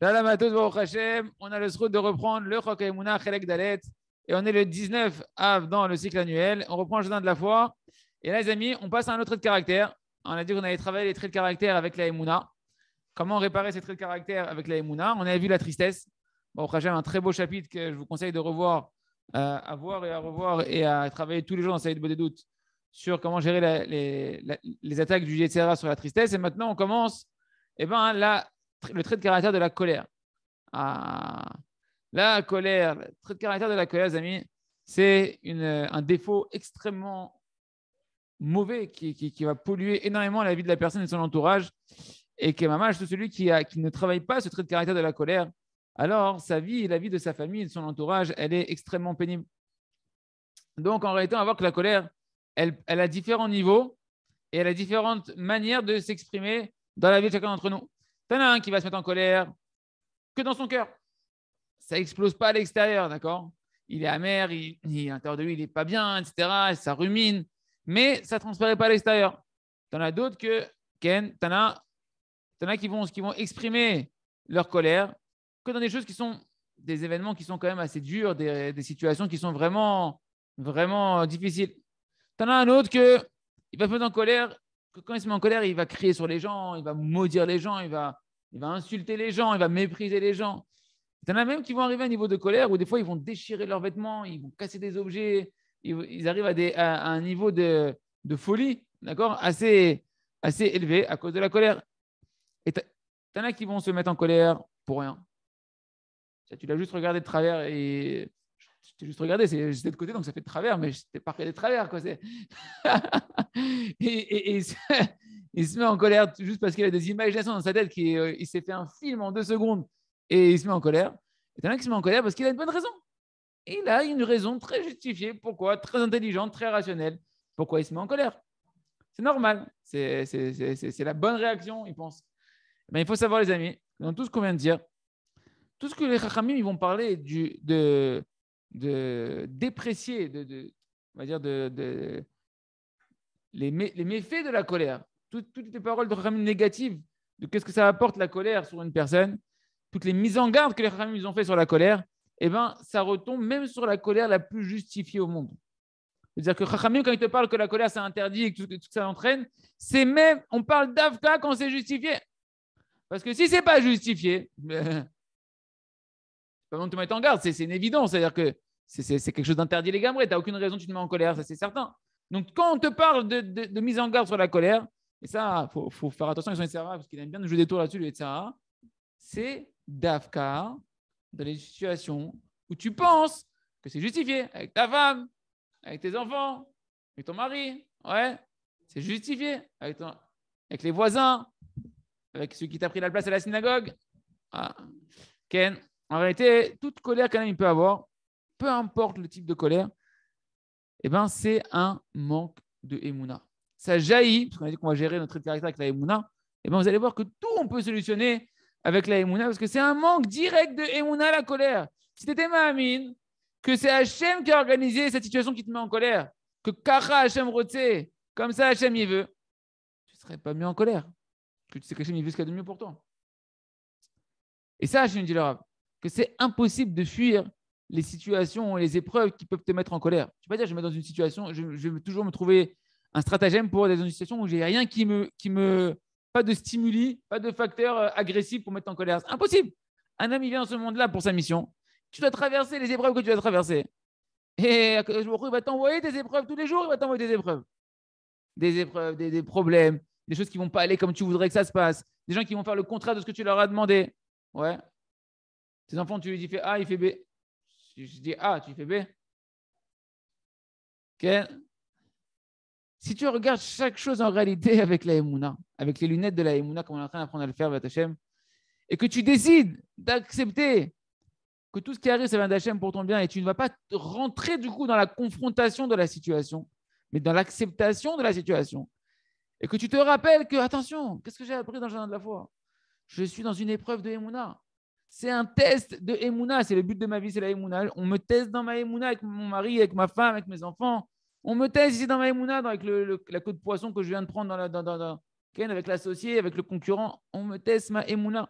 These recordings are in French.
Shalom à tous, On a le souhait de reprendre le Chokaimuna Chelek Dalet. Et on est le 19 av dans le cycle annuel. On reprend le jardin de la foi. Et là, les amis, on passe à un autre trait de caractère. On a dit qu'on allait travailler les traits de caractère avec la Emouna. Comment réparer ces traits de caractère avec la Emouna On avait vu la tristesse. bon Hashem, un très beau chapitre que je vous conseille de revoir, euh, à voir et à revoir et à travailler tous les jours dans Saïd doutes sur comment gérer les, attaques du Yetzera sur la tristesse. Et maintenant, on commence et eh ben, là, le trait de caractère de la colère. Ah. la colère, le trait de caractère de la colère, les amis, c'est un défaut extrêmement mauvais qui, va polluer énormément la vie de la personne et son entourage. Et que maman, tout celui qui, a, qui ne travaille pas ce trait de caractère de la colère, alors sa vie et la vie de sa famille et de son entourage, elle est extrêmement pénible. Donc en réalité, on va voir que la colère, elle a différents niveaux et elle a différentes manières de s'exprimer dans la vie de chacun d'entre nous. T'en as un qui va se mettre en colère que dans son cœur. Ça explose pas à l'extérieur, d'accord Il est amer, il, il, à l'intérieur de lui, il n'est pas bien, etc. Ça rumine, mais ça ne transparaît pas à l'extérieur. T'en as d'autres que, Ken, t'en as, qui, vont, qui vont exprimer leur colère que dans des choses qui sont des événements qui sont quand même assez durs, des, situations qui sont vraiment, vraiment difficiles. T'en as un autre que il va se mettre en colère quand il se met en colère, il va crier sur les gens, il va maudire les gens, il va, insulter les gens, il va mépriser les gens. Il y en a même qui vont arriver à un niveau de colère où des fois ils vont déchirer leurs vêtements, ils vont casser des objets, ils, arrivent à, un niveau de, de folie, d'accord, assez, élevé à cause de la colère. Et y en a qui vont se mettre en colère pour rien. Tu l'as juste regardé de travers et J'étais juste regardé, j'étais de côté, donc ça fait de travers, mais je n'étais pas de travers. Quoi, et, il se met en colère juste parce qu'il a des imaginations dans sa tête, qui, euh, il s'est fait un film en deux secondes et il se met en colère. Et t'en as qui se met en colère parce qu'il a une bonne raison. il a une raison très justifiée, pourquoi Très intelligente, très rationnelle. Pourquoi il se met en colère C'est normal, c'est la bonne réaction, il pense. Mais il faut savoir, les amis, dans tout ce qu'on vient de dire, tout ce que les Chachamim ils vont parler du, de, de déprécier, de, on va dire, de, les, méfaits de la colère. toutes les paroles de Rahamim négatives, de qu'est-ce que ça apporte la colère sur une personne, toutes les mises en garde que les Rahamim ont fait sur la colère, eh ben, ça retombe même sur la colère la plus justifiée au monde. C'est-à-dire que Rahamim, quand il te parle que la colère, c'est interdit et que tout, tout ça entraîne, c'est même, on parle d'Afka quand c'est justifié. Parce que si c'est pas justifié, Comment te mettre en garde C'est une évidence. C'est-à-dire que c'est quelque chose d'interdit légalement. Tu n'as aucune raison, tu te mets en colère, ça c'est certain. Donc, quand on te parle de, de, mise en garde sur la colère, et ça, il faut, faut, faire attention avec son etc., parce qu'il aime bien nous jouer des tours là-dessus, etc., c'est d'Afkar dans les situations où tu penses que c'est justifié avec ta femme, avec tes enfants, avec ton mari. Ouais, c'est justifié avec, avec les voisins, avec ceux qui t'a pris la place à la synagogue. Ah, Ken en réalité, toute colère qu'un homme peut avoir, peu importe le type de colère, eh ben, c'est un manque de Emouna. Ça jaillit, parce qu'on a dit qu'on va gérer notre caractère avec la Emouna, eh ben, vous allez voir que tout on peut solutionner avec la Emouna, parce que c'est un manque direct de Emouna, la colère. Si tu étais Mahamine, que c'est Hachem qui a organisé cette situation qui te met en colère, que Kara Hachem roté, comme ça Hachem y veut, tu ne serais pas mieux en colère, que tu sais qu'Hachem y veut ce qu'il y a de mieux pour toi. Et ça, Hachem dit le que c'est impossible de fuir les situations, les épreuves qui peuvent te mettre en colère. Je ne peux pas dire, je vais dans une situation, je, vais toujours me trouver un stratagème pour être dans une situation où j'ai rien qui me, qui me. Pas de stimuli, pas de facteurs euh, agressifs pour mettre en colère. C'est impossible. Un homme, il vient dans ce monde-là pour sa mission. Tu dois traverser les épreuves que tu dois traverser. Et euh, il va t'envoyer des épreuves tous les jours, il va t'envoyer des épreuves. Des épreuves, des, des problèmes, des choses qui ne vont pas aller comme tu voudrais que ça se passe, des gens qui vont faire le contraire de ce que tu leur as demandé. Ouais, tes enfants, tu lui dis fais A, il fait B. Si je dis A, tu fais B. ok Si tu regardes chaque chose en réalité avec la Emouna, avec les lunettes de la Emouna, comme on est en train d'apprendre à le faire, et que tu décides d'accepter que tout ce qui arrive, c'est vient d'Hachem pour ton bien, et tu ne vas pas rentrer du coup dans la confrontation de la situation, mais dans l'acceptation de la situation. Et que tu te rappelles que, attention, qu'est-ce que j'ai appris dans le jardin de la foi Je suis dans une épreuve de Emouna. C'est un test de Emouna. C'est le but de ma vie, c'est la Emouna. On me teste dans ma Emouna avec mon mari, avec ma femme, avec mes enfants. On me teste ici dans ma Emouna, avec la queue de poisson que je viens de prendre, dans la, dans, dans, avec l'associé, avec le concurrent. On me teste ma Emouna.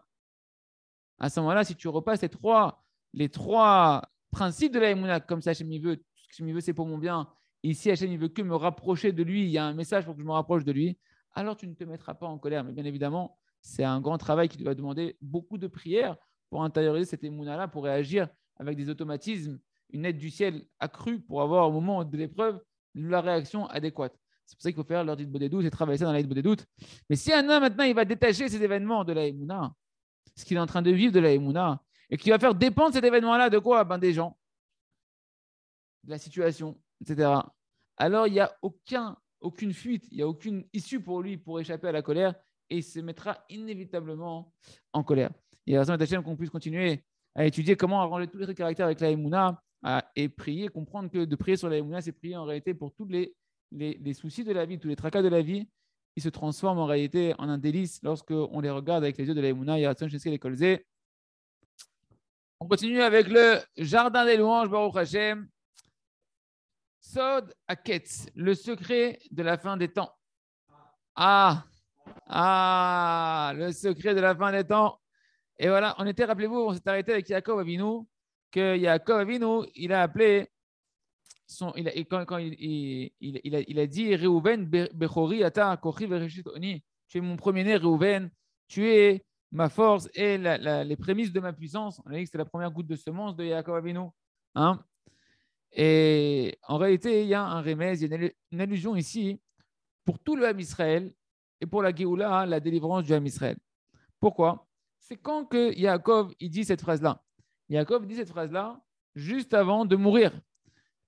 À ce moment-là, si tu repasses les trois, les trois principes de la Emouna, comme ça, Hachem, veut, ce que il veut, c'est pour mon bien. Ici, Hachem, il veut que me rapprocher de lui. Il y a un message pour que je me rapproche de lui. Alors, tu ne te mettras pas en colère. Mais bien évidemment, c'est un grand travail qui va demander beaucoup de prières pour intérioriser cette émouna-là, pour réagir avec des automatismes, une aide du ciel accrue pour avoir au moment de l'épreuve la réaction adéquate. C'est pour ça qu'il faut faire l'ordi de doutes et travailler ça dans l'aide doutes Mais si un homme maintenant, il va détacher ces événements de la émouna, ce qu'il est en train de vivre de la émouna, et qu'il va faire dépendre cet événement-là de quoi ben Des gens, de la situation, etc. Alors il n'y a aucune fuite, il n'y a aucune issue pour lui pour échapper à la colère et il se mettra inévitablement en colère. Et a qu'on puisse continuer à étudier comment arranger tous les caractères avec la et prier, comprendre que de prier sur la c'est prier en réalité pour tous les, les, soucis de la vie, tous les tracas de la vie. Ils se transforment en réalité en un délice lorsqu'on les regarde avec les yeux de la les On continue avec le jardin des louanges, Baruch Hashem. Sod Aketz, le secret de la fin des temps. Ah, ah, le secret de la fin des temps. Et voilà, on était, rappelez-vous, on s'est arrêté avec Yaakov Avinu, que Yaakov Avinu, il a appelé, son, il a, quand, il, a, dit Oni, tu es mon premier-né Reuven, tu es ma force et les prémices de ma puissance. On a dit que c'était la première goutte de semence de Yaakov Avinu. Hein. et en réalité, il y a un remède, il y a une allusion ici pour tout le Ham Israël et pour la Géoula, la délivrance du Ham Israël. Pourquoi c'est quand que Yaakov il dit cette phrase-là Yaakov dit cette phrase-là juste avant de mourir,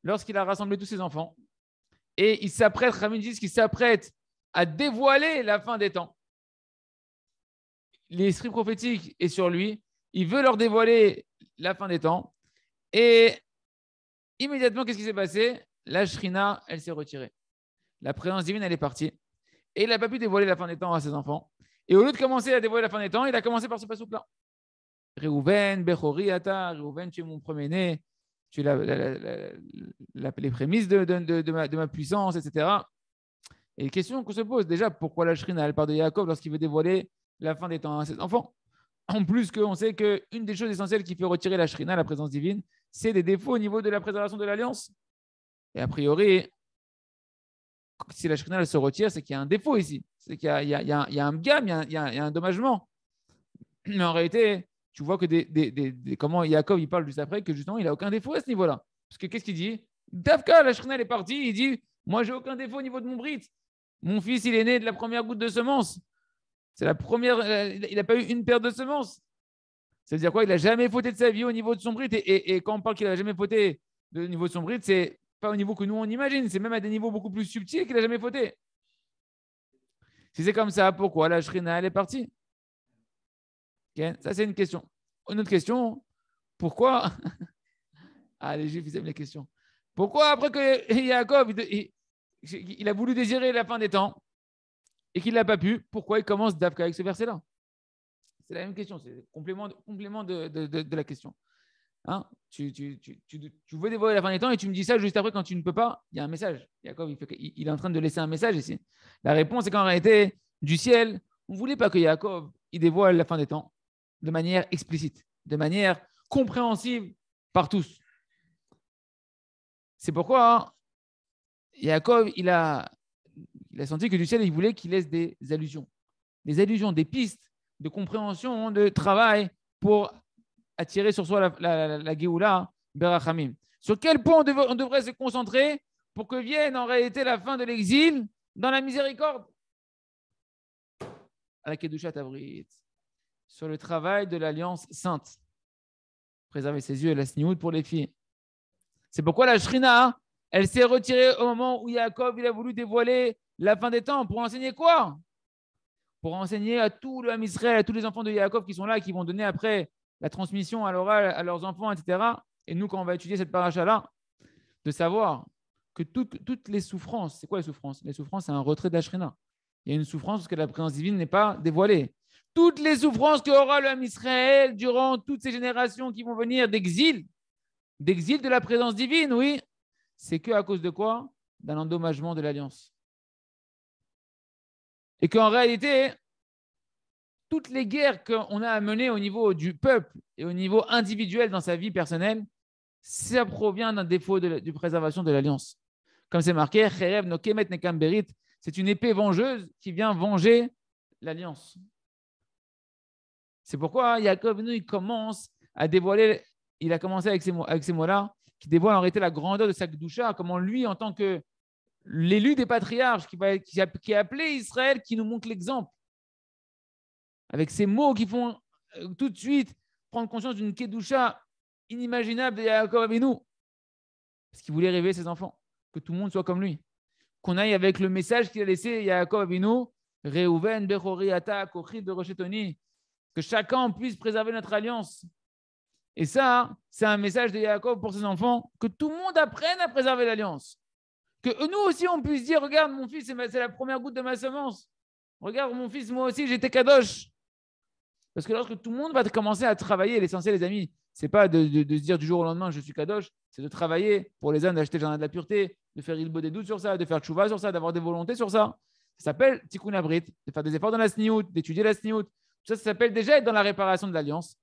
lorsqu'il a rassemblé tous ses enfants. Et il s'apprête, Ramin dit qu'il s'apprête à dévoiler la fin des temps. L'esprit prophétique est sur lui. Il veut leur dévoiler la fin des temps. Et immédiatement, qu'est-ce qui s'est passé La Shrina, elle s'est retirée. La présence divine, elle est partie. Et il n'a pas pu dévoiler la fin des temps à ses enfants. Et au lieu de commencer à dévoiler la fin des temps, il a commencé par ce passage là Réhouven, Bechori, Ata, Réhouven, tu es mon premier-né, tu es la, les prémices de, ma, puissance, etc. Et la question qu'on se pose déjà, pourquoi la Shrina, elle part de Jacob lorsqu'il veut dévoiler la fin des temps à ses enfants En plus on sait qu'une des choses essentielles qui fait retirer la Shrina, la présence divine, c'est des défauts au niveau de la préservation de l'alliance. Et a priori, si la Shrina se retire, c'est qu'il y a un défaut ici c'est qu'il y, a un gamme, il y a, un, il dommagement. Mais en réalité, tu vois que des, comment Jacob il parle juste après que justement il a aucun défaut à ce niveau-là. Parce que qu'est-ce qu'il dit Dafka, la chrénale est partie, il dit Moi j'ai aucun défaut au niveau de mon Brite. Mon fils il est né de la première goutte de semence. C'est la première, euh, il n'a pas eu une paire de semences. cest à dire quoi Il n'a jamais fauté de sa vie au niveau de son Brite. Et, quand on parle qu'il n'a jamais fauté de niveau de son ce c'est pas au niveau que nous on imagine, c'est même à des niveaux beaucoup plus subtils qu'il n'a jamais fauté. Si c'est comme ça, pourquoi la Shrina, elle est partie Ça, c'est une question. Une autre question, pourquoi Allez, ah, les Juifs, ils aiment les Pourquoi, après que Jacob, il, a voulu désirer la fin des temps et qu'il l'a pas pu, pourquoi il commence Dafka avec ce verset-là C'est la même question, c'est complément, de la question. Hein, tu, veux dévoiler la fin des temps et tu me dis ça juste après quand tu ne peux pas, il y a un message. Jacob, il, est en train de laisser un message ici. La réponse est qu'en réalité, du ciel, on ne voulait pas que Jacob il dévoile la fin des temps de manière explicite, de manière compréhensive par tous. C'est pourquoi Jacob, il a, il a senti que du ciel, il voulait qu'il laisse des allusions, des allusions, des pistes de compréhension, de travail pour attirer sur soi la, la, la, Géoula, hein, Berachamim. Sur quel point on, devrait se concentrer pour que vienne en réalité la fin de l'exil dans la miséricorde À la sur le travail de l'Alliance Sainte. Préserver ses yeux et la snioud pour les filles. C'est pourquoi la Shrina, hein, elle s'est retirée au moment où Jacob il a voulu dévoiler la fin des temps. Pour enseigner quoi Pour enseigner à tout le Ham à tous les enfants de Jacob qui sont là, qui vont donner après la transmission à l'oral, à leurs enfants, etc. Et nous, quand on va étudier cette paracha-là, de savoir que toutes les souffrances, c'est quoi les souffrances Les souffrances, c'est un retrait d'Ashrina. Il y a une souffrance parce que la présence divine n'est pas dévoilée. Toutes les souffrances que aura l'homme Israël durant toutes ces générations qui vont venir d'exil, d'exil de la présence divine, oui, c'est que à cause de quoi D'un endommagement de l'alliance. Et qu'en réalité, toutes les guerres qu'on a à mener au niveau du peuple et au niveau individuel dans sa vie personnelle, ça provient d'un défaut de, préservation de l'alliance. Comme c'est marqué, c'est une épée vengeuse qui vient venger l'alliance. C'est pourquoi Jacob, nous, il commence à dévoiler, il a commencé avec ces, mots, là qui dévoilent en réalité la grandeur de sa comment lui, en tant que l'élu des patriarches, qui, va, qui, appelé Israël, qui nous montre l'exemple avec ces mots qui font euh, tout de suite prendre conscience d'une kedusha inimaginable de Yaakov Abinou. Parce qu'il voulait rêver ses enfants, que tout le monde soit comme lui. Qu'on aille avec le message qu'il a laissé Yaakov Abinou, Reuven, Bechori, Ata, Kochid, que chacun puisse préserver notre alliance. Et ça, c'est un message de Yaakov pour ses enfants, que tout le monde apprenne à préserver l'alliance. Que nous aussi, on puisse dire, regarde, mon fils, c'est la première goutte de ma semence. Regarde, mon fils, moi aussi, j'étais kadosh. Parce que lorsque tout le monde va commencer à travailler, l'essentiel, les amis, ce c'est pas de, se dire du jour au lendemain, je suis kadosh, c'est de travailler pour les uns, d'acheter le jardin de la pureté, de faire ilbo des doutes sur ça, de faire chouva sur ça, d'avoir des volontés sur ça. Ça s'appelle tikkun abrit, de faire des efforts dans la sniout, d'étudier la sniout. ça, ça s'appelle déjà être dans la réparation de l'alliance.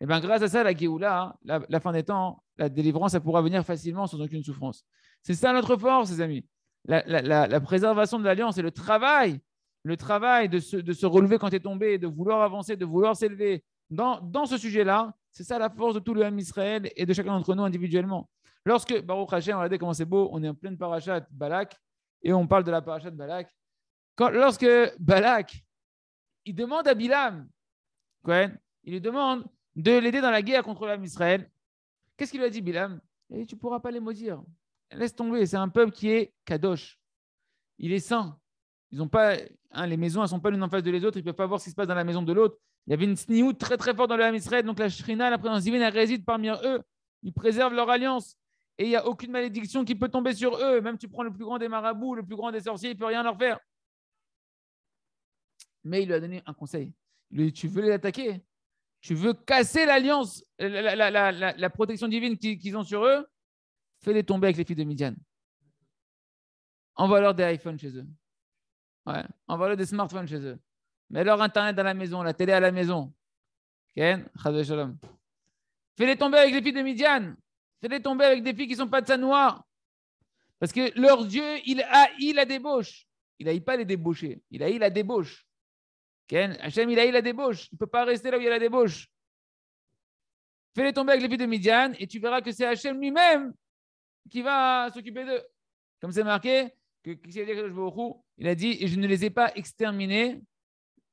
Et bien, grâce à ça, la Géoula, la, la, fin des temps, la délivrance, ça pourra venir facilement sans aucune souffrance. C'est ça notre force, les amis. La, la préservation de l'alliance et le travail le travail de se, relever quand tu es tombé, de vouloir avancer, de vouloir s'élever dans, dans ce sujet-là, c'est ça la force de tout le peuple Israël et de chacun d'entre nous individuellement. Lorsque Baruch Hashem, regardez comment c'est beau, on est en pleine parachat de Balak et on parle de la parachat de Balak. lorsque Balak, il demande à Bilam, il lui demande de l'aider dans la guerre contre l'homme Israël. Qu'est-ce qu'il lui a dit, Bilam Tu ne pourras pas les maudire. Laisse tomber, c'est un peuple qui est kadosh. Il est saint. Ils n'ont pas, Hein, les maisons, elles ne sont pas l'une en face de les autres. Ils ne peuvent pas voir ce qui se passe dans la maison de l'autre. Il y avait une sniou très très forte dans le Israël. Donc la shrina, la présence divine, elle réside parmi eux. Ils préservent leur alliance. Et il n'y a aucune malédiction qui peut tomber sur eux. Même tu prends le plus grand des marabouts, le plus grand des sorciers, il ne peut rien leur faire. Mais il lui a donné un conseil. tu veux les attaquer Tu veux casser l'alliance, la, la, protection divine qu'ils ont sur eux Fais-les tomber avec les filles de Midian. Envoie-leur des iPhones chez eux. Ouais. envoie le des smartphones chez eux. Mets leur Internet dans la maison, la télé à la maison. Ken, Shalom. Fais-les tomber avec les filles de Midian. Fais-les tomber avec des filles qui ne sont pas de sa noir. Parce que leur Dieu, il haït la débauche. Il haït pas les débauchés. Il a eu la débauche. Ken, Hachem, il eu la débauche. Il ne peut pas rester là où il y a la débauche. Fais-les tomber avec les filles de Midian et tu verras que c'est Hachem lui-même qui va s'occuper d'eux. Comme c'est marqué, que, que il a dit, et je ne les ai pas exterminés.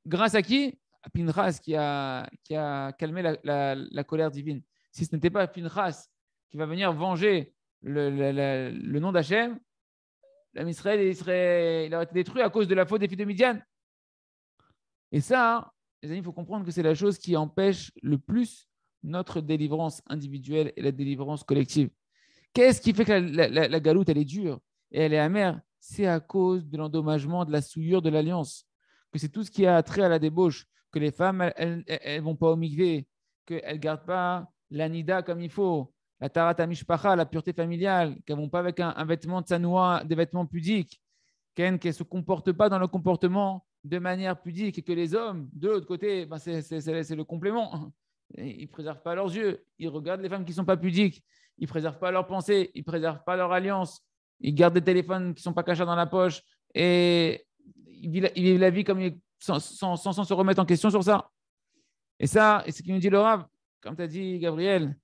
Grâce à qui À Pinchas qui a, qui a calmé la, colère divine. Si ce n'était pas Pinchas qui va venir venger le, nom d'Hachem, la Israël, aurait été détruit à cause de la faute des filles de Midian. Et ça, les amis, il faut comprendre que c'est la chose qui empêche le plus notre délivrance individuelle et la délivrance collective. Qu'est-ce qui fait que la, la, galoute, elle est dure et elle est amère c'est à cause de l'endommagement, de la souillure de l'alliance, que c'est tout ce qui a trait à la débauche, que les femmes, elles ne vont pas au migvé, qu'elles ne gardent pas l'anida comme il faut, la tarata la pureté familiale, qu'elles ne vont pas avec un, vêtement de des vêtements pudiques, qu'elles ne se comportent pas dans le comportement de manière pudique et que les hommes, de l'autre côté, ben c'est le complément. Ils ne préservent pas leurs yeux, ils regardent les femmes qui ne sont pas pudiques, ils ne préservent pas leurs pensées, ils ne préservent pas leur alliance, ils gardent des téléphones qui ne sont pas cachés dans la poche et ils vivent la, vie comme sans, sans, se remettre en question sur ça. Et ça, c'est ce qui nous dit le Rav, comme tu as dit Gabriel,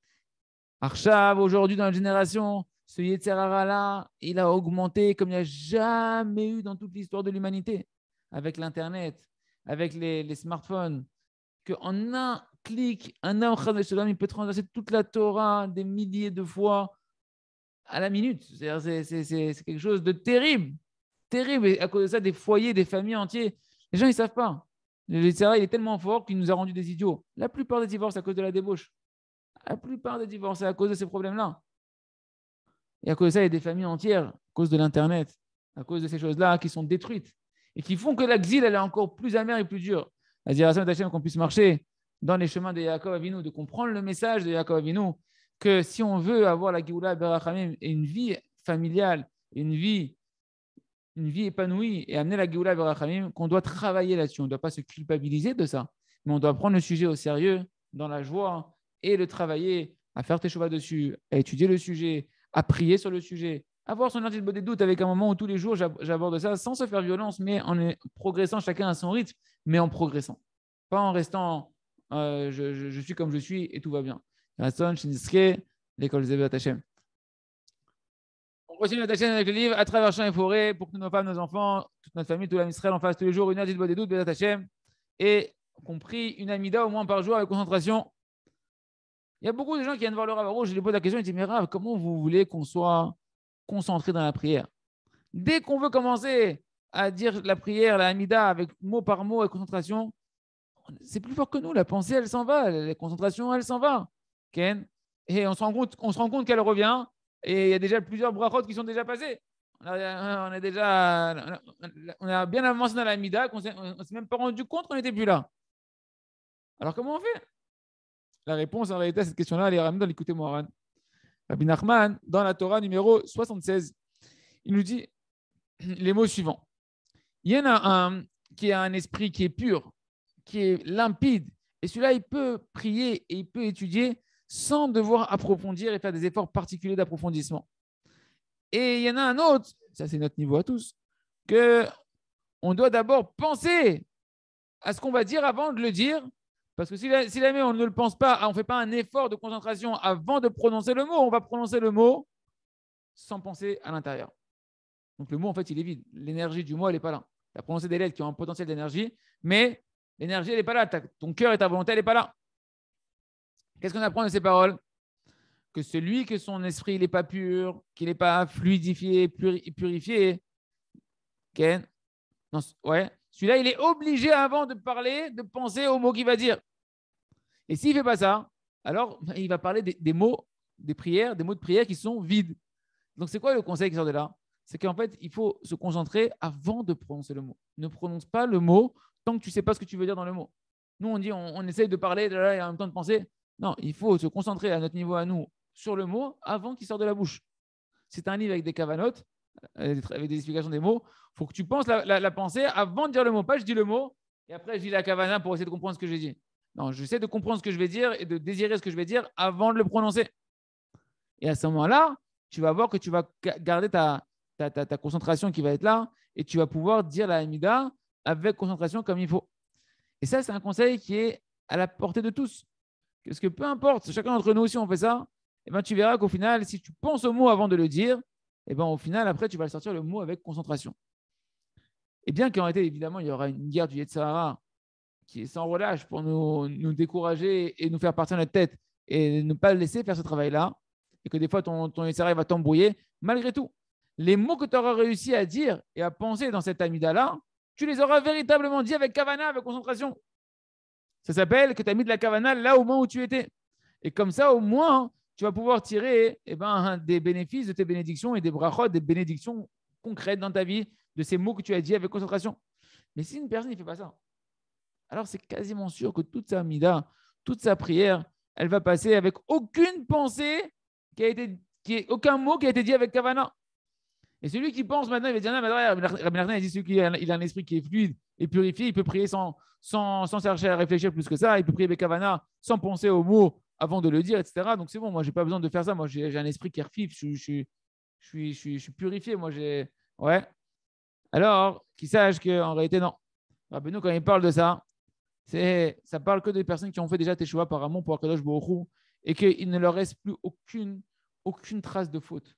Arshav, aujourd'hui dans la génération, ce Yetzerara là, il a augmenté comme il n'y a jamais eu dans toute l'histoire de l'humanité, avec l'Internet, avec les, les smartphones, qu'en un clic, un homme, il peut transverser toute la Torah des milliers de fois à la minute. C'est quelque chose de terrible, terrible. à cause de ça, des foyers, des familles entières, les gens, ils ne savent pas. Le il est tellement fort qu'il nous a rendus des idiots. La plupart des divorces, à cause de la débauche. La plupart des divorces, c'est à cause de ces problèmes-là. Et à cause de ça, il y a des familles entières, à cause de l'Internet, à cause de ces choses-là qui sont détruites et qui font que l'exil, elle est encore plus amère et plus dure. La direction d'Hachem, qu'on puisse marcher dans les chemins de Yaakov Avinu, de comprendre le message de Yaakov Avinu, que si on veut avoir la Géoula Berachamim et une vie familiale, une vie, une vie épanouie et amener la Géoula Berachamim, qu'on doit travailler là-dessus. On ne doit pas se culpabiliser de ça, mais on doit prendre le sujet au sérieux, dans la joie et le travailler, à faire tes chevaux dessus, à étudier le sujet, à prier sur le sujet, avoir son article des doute avec un moment où tous les jours j'aborde ça sans se faire violence, mais en progressant chacun à son rythme, mais en progressant. Pas en restant euh, je suis comme je suis et tout va bien. On continue notre chaîne avec le livre à travers champs et forêts pour que nos femmes, nos enfants, toute notre famille, toute l'âme en fasse tous les jours une bois des doutes, Bézat et compris une amida au moins par jour avec concentration. Il y a beaucoup de gens qui viennent voir le Rav je lui pose la question, ils disent Mais Rav, comment vous voulez qu'on soit concentré dans la prière Dès qu'on veut commencer à dire la prière, la amida, avec mot par mot et concentration, c'est plus fort que nous. La pensée, elle s'en va. La concentration, elle s'en va. Ken. Et on se rend compte, on se rend compte qu'elle revient. Et il y a déjà plusieurs brachot qui sont déjà passés. On a, déjà, on a bien avancé dans la mida, on ne s'est même pas rendu compte qu'on n'était plus là. Alors comment on fait La réponse en réalité à cette question-là, elle est ramenée dans l'écouté Moran. Rabbi dans la Torah numéro 76, il nous dit les mots suivants. Il y en a un qui a un esprit qui est pur, qui est limpide, et celui-là, il peut prier et il peut étudier sans devoir approfondir et faire des efforts particuliers d'approfondissement. Et il y en a un autre, ça c'est notre niveau à tous, que on doit d'abord penser à ce qu'on va dire avant de le dire, parce que si jamais on ne le pense pas, on ne fait pas un effort de concentration avant de prononcer le mot, on va prononcer le mot sans penser à l'intérieur. Donc le mot, en fait, il est vide. L'énergie du mot, elle n'est pas là. Tu as prononcé des lettres qui ont un potentiel d'énergie, mais l'énergie, elle n'est pas là. Ton cœur et ta volonté, elle n'est pas là. Qu'est-ce qu'on apprend de ces paroles Que celui que son esprit n'est pas pur, qu'il n'est pas fluidifié, purifié, ouais. celui-là, il est obligé avant de parler, de penser aux mots qu'il va dire. Et s'il ne fait pas ça, alors il va parler des, mots, des prières, des mots de prière qui sont vides. Donc c'est quoi le conseil qui sort de là C'est qu'en fait, il faut se concentrer avant de prononcer le mot. Ne prononce pas le mot tant que tu ne sais pas ce que tu veux dire dans le mot. Nous, on dit, on, on essaye de parler et en même temps de penser. Non, il faut se concentrer à notre niveau à nous sur le mot avant qu'il sorte de la bouche. C'est un livre avec des cavanotes, euh, avec des explications des mots. Il faut que tu penses la, pensée avant de dire le mot. Pas je dis le mot et après je dis la cavana pour essayer de comprendre ce que j'ai dit. Non, j'essaie de comprendre ce que je vais dire et de désirer ce que je vais dire avant de le prononcer. Et à ce moment-là, tu vas voir que tu vas garder ta, concentration qui va être là et tu vas pouvoir dire la Amida avec concentration comme il faut. Et ça, c'est un conseil qui est à la portée de tous. Parce que peu importe, chacun d'entre nous, si on fait ça, eh ben, tu verras qu'au final, si tu penses au mot avant de le dire, eh ben, au final, après, tu vas sortir le mot avec concentration. Et bien qu'en réalité, évidemment, il y aura une guerre du Yetzara qui est sans relâche pour nous, nous, décourager et nous faire partir notre tête et ne pas laisser faire ce travail-là, et que des fois, ton, ton va t'embrouiller, malgré tout, les mots que tu auras réussi à dire et à penser dans cette amida-là, tu les auras véritablement dit avec kavana, avec concentration. Ça s'appelle que tu as mis de la cavana là au moment où tu étais. Et comme ça, au moins, tu vas pouvoir tirer et eh ben, des bénéfices de tes bénédictions et des brachot, des bénédictions concrètes dans ta vie, de ces mots que tu as dit avec concentration. Mais si une personne ne fait pas ça, alors c'est quasiment sûr que toute sa mida, toute sa prière, elle va passer avec aucune pensée qui a été, qui aucun mot qui a été dit avec Kavana. Et celui qui pense maintenant, il va dire, il a un esprit qui est fluide et purifié, il peut prier sans, sans, chercher à réfléchir plus que ça, il peut prier Bekavana sans penser aux mots avant de le dire, etc. Donc c'est bon, moi, j'ai pas besoin de faire ça. Moi, j'ai un esprit qui refif, je, je, je, suis purifié. Moi, j'ai. Ouais. Alors, qu'ils que qu'en réalité, non. rappelez quand il parle de ça, c'est ça parle que des personnes qui ont fait déjà choix par amour pour Akadosh Borou et qu'il ne leur reste plus aucune, aucune trace de faute.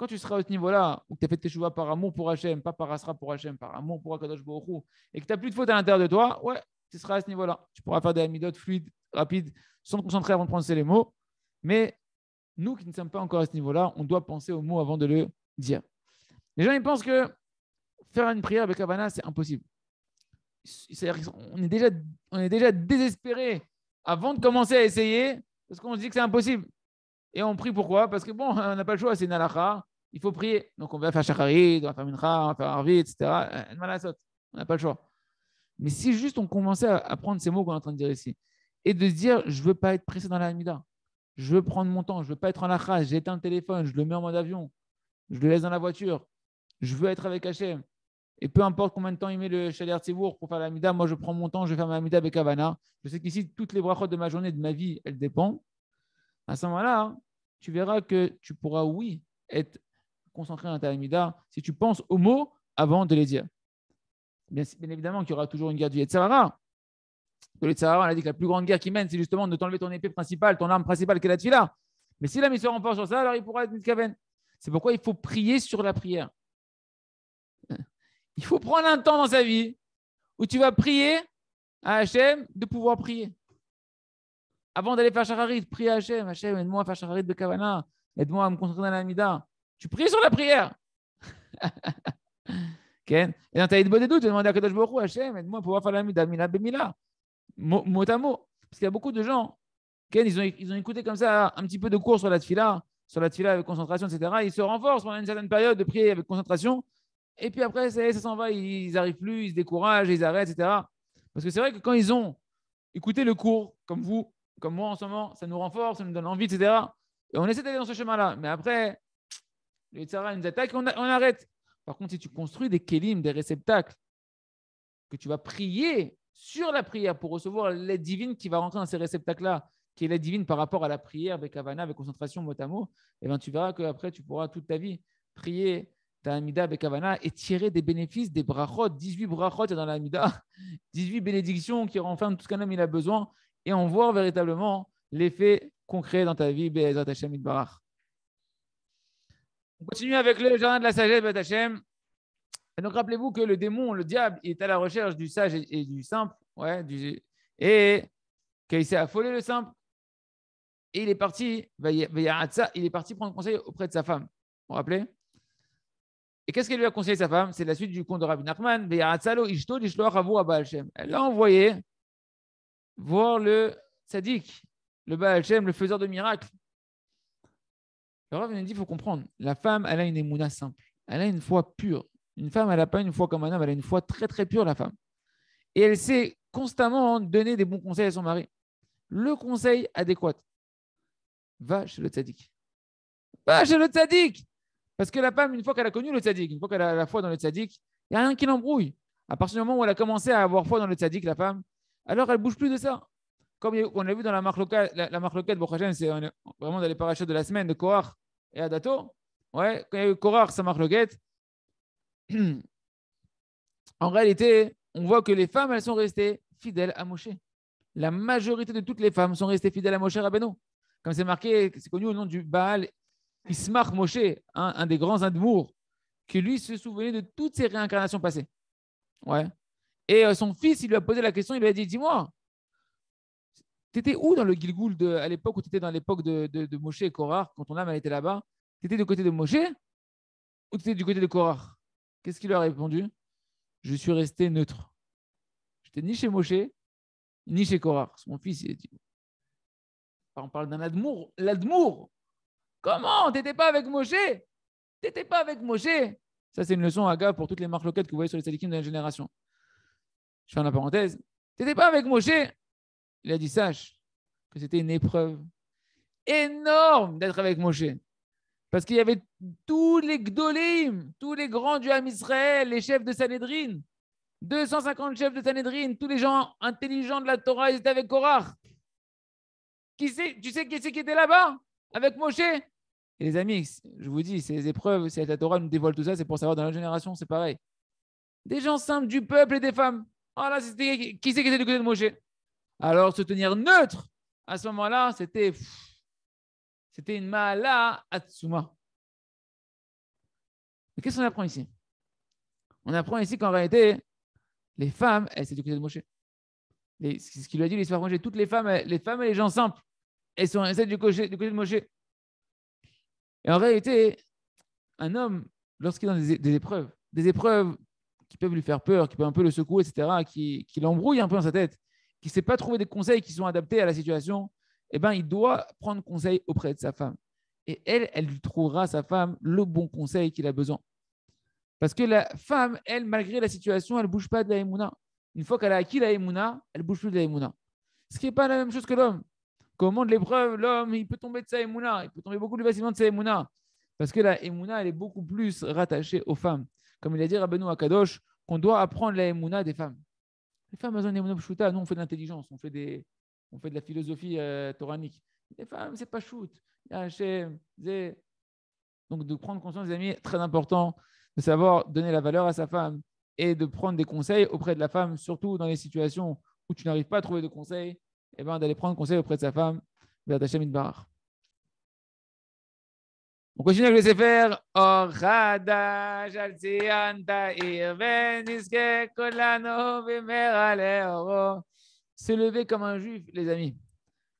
Quand tu seras à ce niveau-là, où tu as fait tes chevaux par amour pour Hachem, pas par Asra pour Hachem, par amour pour Akadosh Hu, et que tu n'as plus de faute à l'intérieur de toi, ouais, tu seras à ce niveau-là. Tu pourras faire des amidotes fluides, rapides, sans te concentrer avant de prononcer les mots. Mais nous qui ne sommes pas encore à ce niveau-là, on doit penser aux mots avant de le dire. Les gens, ils pensent que faire une prière avec Havana, c'est impossible. C'est-à-dire qu'on est déjà, on est déjà désespéré avant de commencer à essayer, parce qu'on se dit que c'est impossible. Et on prie pourquoi Parce que bon, on n'a pas le choix, c'est une il faut prier. Donc on va faire shacharit, on va faire mincha, on va faire harvit, etc. Euh, on n'a pas le choix. Mais si juste on commençait à prendre ces mots qu'on est en train de dire ici et de se dire je ne veux pas être pressé dans la je veux prendre mon temps, je ne veux pas être en j'ai j'éteins le téléphone, je le mets en mode avion, je le laisse dans la voiture, je veux être avec Hachem. Et peu importe combien de temps il met le chalet Tibour pour faire la moi je prends mon temps, je vais faire ma avec Havana. Je sais qu'ici, toutes les brachot de ma journée, de ma vie, elles dépendent. À ce moment-là, tu verras que tu pourras, oui, être concentrer dans ta si tu penses aux mots avant de les dire. Bien, bien évidemment qu'il y aura toujours une guerre du Yetzirah. le on a dit que la plus grande guerre qui mène, c'est justement de t'enlever ton épée principale, ton arme principale qui est la fila Mais si la mission remporte sur ça, alors il pourra être Mitkaven. C'est pourquoi il faut prier sur la prière. Il faut prendre un temps dans sa vie où tu vas prier à Hachem de pouvoir prier. Avant d'aller faire Chacharit Prie à Hachem. Hachem, aide-moi à faire Chacharit de Kavana. Aide-moi à me concentrer dans tu pries sur la prière. Et dans ta bonne doute, tu demandé à Kadosh Baruch Hachem, aide-moi pour voir faire la Midamina Bemila. Mot à mot. Parce qu'il y a beaucoup de gens, Ken, ils, ont, ils ont écouté comme ça un petit peu de cours sur la tfila, sur la tfila avec concentration, etc. Ils se renforcent pendant une certaine période de prier avec concentration. Et puis après, ça, s'en va, ils n'arrivent plus, ils se découragent, ils arrêtent, etc. Parce que c'est vrai que quand ils ont écouté le cours, comme vous, comme moi en ce moment, ça nous renforce, ça nous donne envie, etc. Et on essaie d'aller dans ce chemin-là. Mais après, le nous attaque, on, arrête. Par contre, si tu construis des kelim, des réceptacles, que tu vas prier sur la prière pour recevoir l'aide divine qui va rentrer dans ces réceptacles-là, qui est l'aide divine par rapport à la prière avec Havana, avec concentration, mot et eh ben, tu verras qu'après, tu pourras toute ta vie prier ta Amida avec Havana et tirer des bénéfices des brachot. 18 brachot dans la Amida, 18 bénédictions qui renferment tout ce qu'un homme il a besoin et en voir véritablement l'effet concret dans ta vie. On continue avec le jardin de la sagesse, Batachem. Donc rappelez-vous que le démon, le diable, est à la recherche du sage et, du simple. Ouais, et qu'il s'est affolé le simple. Et il est parti, il est parti prendre conseil auprès de sa femme. Vous vous rappelez Et qu'est-ce qu'elle lui a conseillé sa femme C'est la suite du conte de Rabbi Nachman. Elle l'a envoyé voir le sadique, le Baal le faiseur de miracles. Alors dit, il faut comprendre, la femme, elle a une émouna simple, elle a une foi pure. Une femme, elle n'a pas une foi comme un homme, elle a une foi très très pure, la femme. Et elle sait constamment donner des bons conseils à son mari. Le conseil adéquat, va chez le tzaddik. Va chez le tzaddik Parce que la femme, une fois qu'elle a connu le tzaddik, une fois qu'elle a la foi dans le tzaddik, il n'y a rien qui l'embrouille. À partir du moment où elle a commencé à avoir foi dans le tzaddik, la femme, alors elle ne bouge plus de ça. Comme on l'a vu dans la marque locale, la, marque locale, c'est vraiment dans les parachutes de la semaine de Kohar, et Adato Ouais, quand il y a eu ça marque en réalité, on voit que les femmes, elles sont restées fidèles à Moshe. La majorité de toutes les femmes sont restées fidèles à Moshe Rabbeinu. Comme c'est marqué, c'est connu au nom du Baal Ismar Moshe, un des grands indemours, qui lui se souvenait de toutes ses réincarnations passées. Ouais. Et euh, son fils, il lui a posé la question, il lui a dit Dis-moi, tu étais où dans le Gilgoul de, à l'époque où tu étais dans l'époque de, de, Moshe et Korar, quand ton âme elle était là-bas Tu étais du côté de Moshe ou tu étais du côté de Korar Qu'est-ce qu'il lui a répondu Je suis resté neutre. Je n'étais ni chez Moshe, ni chez Korar. Mon fils, il a dit. On parle d'un Admour. L'Admour Comment T'étais pas avec Moshe T'étais pas avec Moshe Ça, c'est une leçon à gars pour toutes les marques locales que vous voyez sur les salikins de la génération. Je fais la parenthèse. T'étais pas avec Moshe il a dit sache que c'était une épreuve énorme d'être avec Moshe. Parce qu'il y avait tous les Gdolim, tous les grands du Ham Israël, les chefs de Sanhedrin, 250 chefs de Sanhedrin, tous les gens intelligents de la Torah, ils étaient avec Korach. Qui sait, tu sais qui c'est qui était là-bas avec Moshe Et les amis, je vous dis, ces épreuves, c'est la Torah nous dévoile tout ça, c'est pour savoir dans la génération, c'est pareil. Des gens simples du peuple et des femmes. oh là, qui c'est qui était du côté de Moshe alors se tenir neutre, à ce moment-là, c'était c'était une mala Atsuma. Qu'est-ce qu'on apprend ici On apprend ici qu'en réalité, les femmes, elles eh, c'est du côté de Moshe. C'est ce qu'il lui a dit, l'histoire Moshe, toutes les femmes, eh, les femmes et les gens simples, elles sont restées du, côté, du côté de Moshe. Et en réalité, un homme, lorsqu'il est dans des, épreuves, des épreuves qui peuvent lui faire peur, qui peuvent un peu le secouer, etc., qui, qui l'embrouillent un peu dans sa tête, qui ne sait pas trouver des conseils qui sont adaptés à la situation, eh ben, il doit prendre conseil auprès de sa femme. Et elle, elle lui trouvera sa femme le bon conseil qu'il a besoin. Parce que la femme, elle, malgré la situation, elle ne bouge pas de la émouna. Une fois qu'elle a acquis la émouna, elle ne bouge plus de la émouna. Ce qui n'est pas la même chose que l'homme. Comment de l'épreuve, l'homme, il peut tomber de sa émouna. Il peut tomber beaucoup plus facilement de sa Parce que la Emouna, elle est beaucoup plus rattachée aux femmes. Comme il a dit à Benoît Akadosh, qu'on doit apprendre la Emouna des femmes. Les femmes, elles ont ah, Nous, on fait de l'intelligence, on, fait des, on fait de la philosophie euh, toranique. Les femmes, c'est pas shoot. Donc, de prendre conscience, les amis, très important de savoir donner la valeur à sa femme et de prendre des conseils auprès de la femme, surtout dans les situations où tu n'arrives pas à trouver de conseils, eh ben, d'aller prendre conseil auprès de sa femme vers Tachem on continue avec le CFR. Se lever comme un juif, les amis.